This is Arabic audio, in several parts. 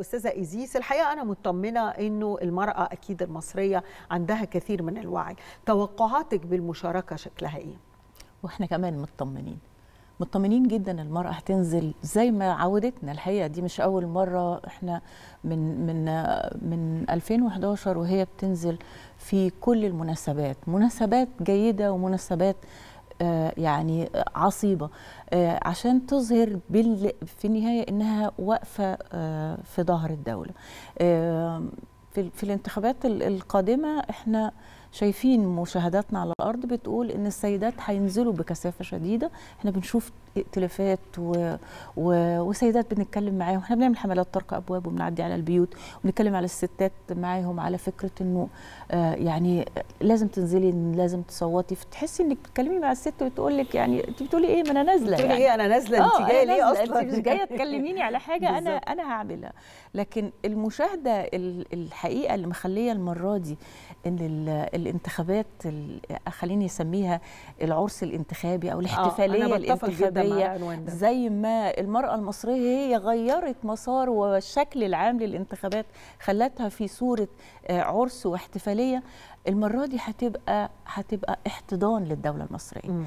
استاذه ايزيس الحقيقه انا مطمنه انه المراه اكيد المصريه عندها كثير من الوعي توقعاتك بالمشاركه شكلها ايه واحنا كمان مطمنين مطمنين جدا المرأة هتنزل زي ما عودتنا الحقيقة دي مش أول مرة احنا من من من 2011 وهي بتنزل في كل المناسبات مناسبات جيدة ومناسبات آه، يعني آه، عصيبه آه، عشان تظهر في النهايه انها واقفه في ظهر الدوله في الانتخابات القادمه احنا شايفين مشاهداتنا على الارض بتقول ان السيدات هينزلوا بكثافه شديده احنا بنشوف ائتلافات و... و... وسيدات بنتكلم معاهم احنا بنعمل حملات طرق ابواب وبنعدي على البيوت وبنتكلم على الستات معاهم على فكره انه آه يعني لازم تنزلي لازم تصوتي فتحسي انك بتتكلمي مع الست وتقول لك يعني انت بتقولي ايه ما انا نازله بتقولي يعني. ايه انا نازله آه، انت جايه ليه اصلا انت مش جايه تكلميني على حاجه انا انا هعملها لكن المشاهده الحقيقه اللي مخليه المره دي ان ال... الانتخابات خليني اسميها العرس الانتخابي او آه، الاحتفاليه الانتخابيه زي ما المراه المصريه هي غيرت مسار والشكل العام للانتخابات خلتها في صوره آه، عرس واحتفاليه المره دي هتبقى هتبقى احتضان للدوله المصريه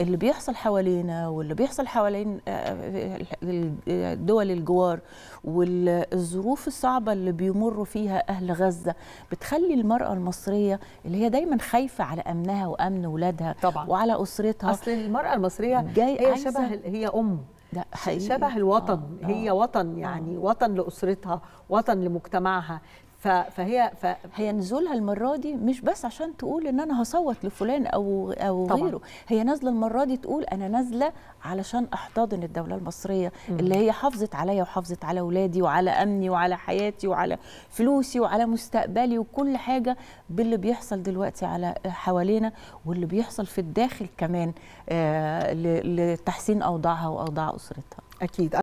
اللي بيحصل حوالينا واللي بيحصل حوالين آه، آه، آه، دول الجوار والظروف الصعبة اللي بيمروا فيها أهل غزة بتخلي المرأة المصرية اللي هي دايما خايفة على أمنها وأمن ولادها طبعا. وعلى أسرتها أصل المرأة المصرية هي شبه هي أم ده شبه الوطن آه. هي وطن يعني آه. وطن لأسرتها وطن لمجتمعها فهي ف... هي نزولها المره دي مش بس عشان تقول ان انا هصوت لفلان او او طبعًا. غيره هي نازله المره دي تقول انا نازله علشان احتضن الدوله المصريه م. اللي هي حافظت عليا وحافظت على اولادي وعلى امني وعلى حياتي وعلى فلوسي وعلى مستقبلي وكل حاجه باللي بيحصل دلوقتي على حوالينا واللي بيحصل في الداخل كمان آه لتحسين اوضاعها واوضاع اسرتها اكيد